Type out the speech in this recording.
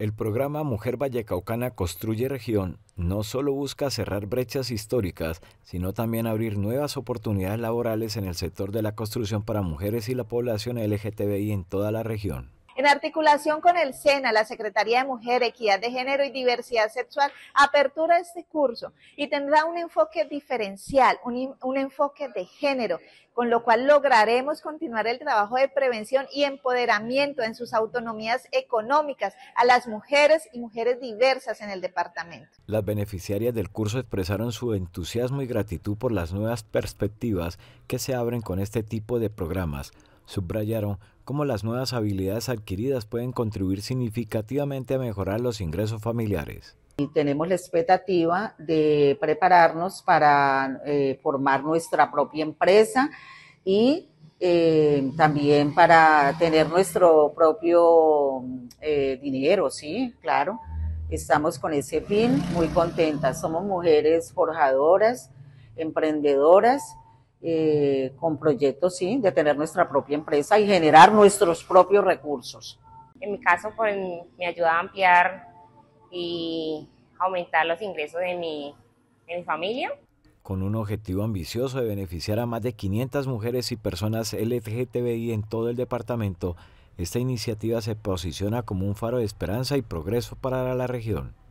El programa Mujer Vallecaucana Construye Región no solo busca cerrar brechas históricas, sino también abrir nuevas oportunidades laborales en el sector de la construcción para mujeres y la población LGTBI en toda la región. En articulación con el SENA, la Secretaría de Mujer, Equidad de Género y Diversidad Sexual, apertura este curso y tendrá un enfoque diferencial, un, un enfoque de género, con lo cual lograremos continuar el trabajo de prevención y empoderamiento en sus autonomías económicas a las mujeres y mujeres diversas en el departamento. Las beneficiarias del curso expresaron su entusiasmo y gratitud por las nuevas perspectivas que se abren con este tipo de programas Subrayaron cómo las nuevas habilidades adquiridas pueden contribuir significativamente a mejorar los ingresos familiares. Y tenemos la expectativa de prepararnos para eh, formar nuestra propia empresa y eh, también para tener nuestro propio eh, dinero, sí, claro. Estamos con ese fin, muy contentas. Somos mujeres forjadoras, emprendedoras eh, con proyectos, sí, de tener nuestra propia empresa y generar nuestros propios recursos. En mi caso, me ayuda a ampliar y aumentar los ingresos de mi, de mi familia. Con un objetivo ambicioso de beneficiar a más de 500 mujeres y personas LGTBI en todo el departamento, esta iniciativa se posiciona como un faro de esperanza y progreso para la región.